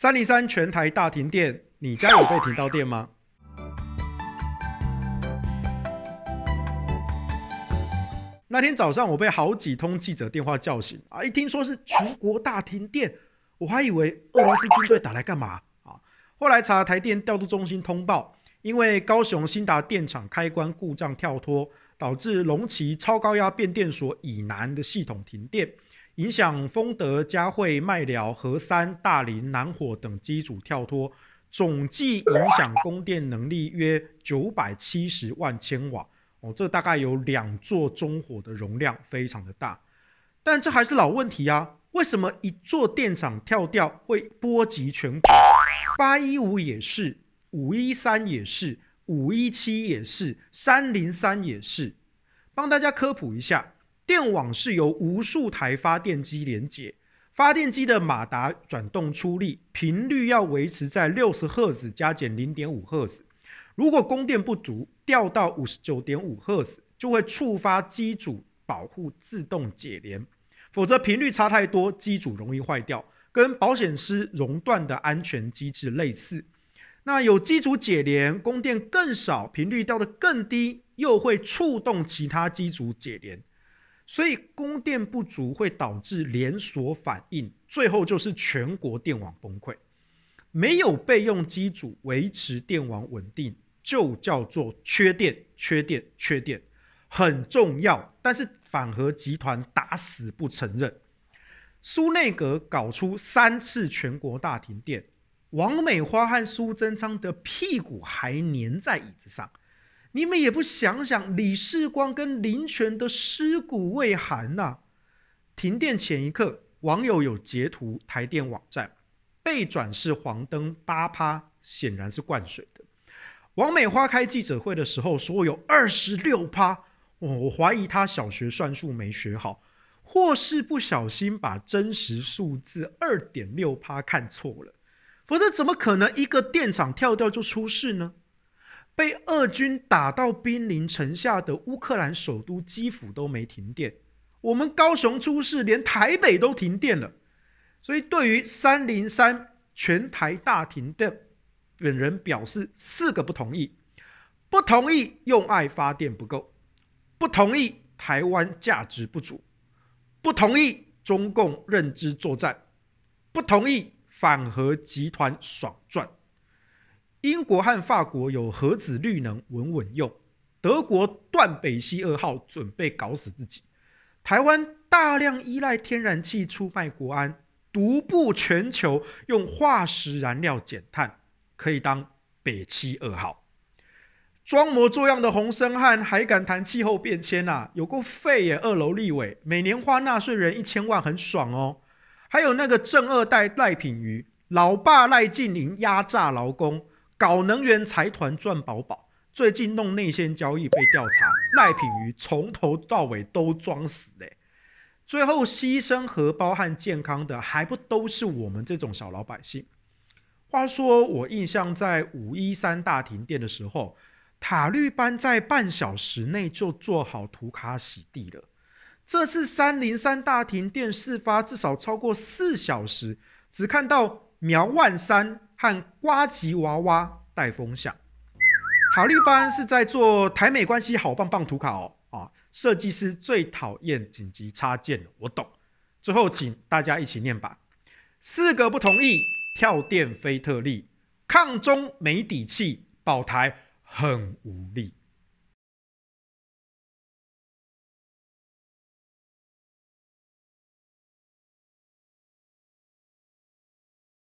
三零三全台大停电，你家有被停到电吗？那天早上我被好几通记者电话叫醒啊！一听说是全国大停电，我还以为俄罗斯军队打来干嘛啊？后来查台电调度中心通报，因为高雄新达电厂开关故障跳脱，导致龙起超高压变电所以南的系统停电。影响丰德、嘉惠、麦寮、和山、大林、南火等机组跳脱，总计影响供电能力约九百七十万千瓦。哦，这大概有两座中火的容量非常的大。但这还是老问题啊，为什么一座电厂跳掉会波及全国？八一五也是，五一三也是，五一七也是，三零三也是。帮大家科普一下。电网是由无数台发电机连接，发电机的马达转动出力频率要维持在六十赫兹加减零点五赫兹。如果供电不足，掉到五十九点五赫兹，就会触发机组保护自动解连，否则频率差太多，机组容易坏掉，跟保险丝熔断的安全机制类似。那有机组解连，供电更少，频率掉得更低，又会触动其他机组解连。所以供电不足会导致连锁反应，最后就是全国电网崩溃，没有备用机组维持电网稳定，就叫做缺电，缺电，缺电，很重要。但是反核集团打死不承认，苏内阁搞出三次全国大停电，王美花和苏贞昌的屁股还粘在椅子上。你们也不想想，李世光跟林权的尸骨未寒呐！停电前一刻，网友有截图台电网站，被转是黄灯八趴，显然是灌水的。王美花开记者会的时候说有二十六趴，我我怀疑她小学算术没学好，或是不小心把真实数字二点六趴看错了，否则怎么可能一个电厂跳掉就出事呢？被俄军打到兵临城下的乌克兰首都基辅都没停电，我们高雄出事，连台北都停电了。所以对于三零三全台大停电，本人表示四个不同意：不同意用爱发电不够，不同意台湾价值不足，不同意中共认知作战，不同意反核集团爽赚。英国和法国有核子绿能稳稳用，德国断北溪二号准备搞死自己，台湾大量依赖天然气出卖国安，独步全球用化石燃料减碳，可以当北溪二号。装模作样的洪森汉还敢谈气候变迁呐？有够废耶！二楼立委每年花纳税人一千万很爽哦。还有那个正二代赖品妤，老爸赖静玲压榨劳工。搞能源财团赚饱饱，最近弄内线交易被调查，赖品妤从头到尾都装死嘞，最后牺牲荷包和健康的还不都是我们这种小老百姓？话说我印象在五一三大停电的时候，塔律班在半小时内就做好涂卡洗地了，这次三零三大停电事发至少超过四小时，只看到苗万山。和瓜吉娃娃带风向，塔利班是在做台美关系好棒棒图卡哦啊！设计师最讨厌紧急插件，我懂。最后，请大家一起念吧：四个不同意，跳电非特例，抗中没底气，保台很无力。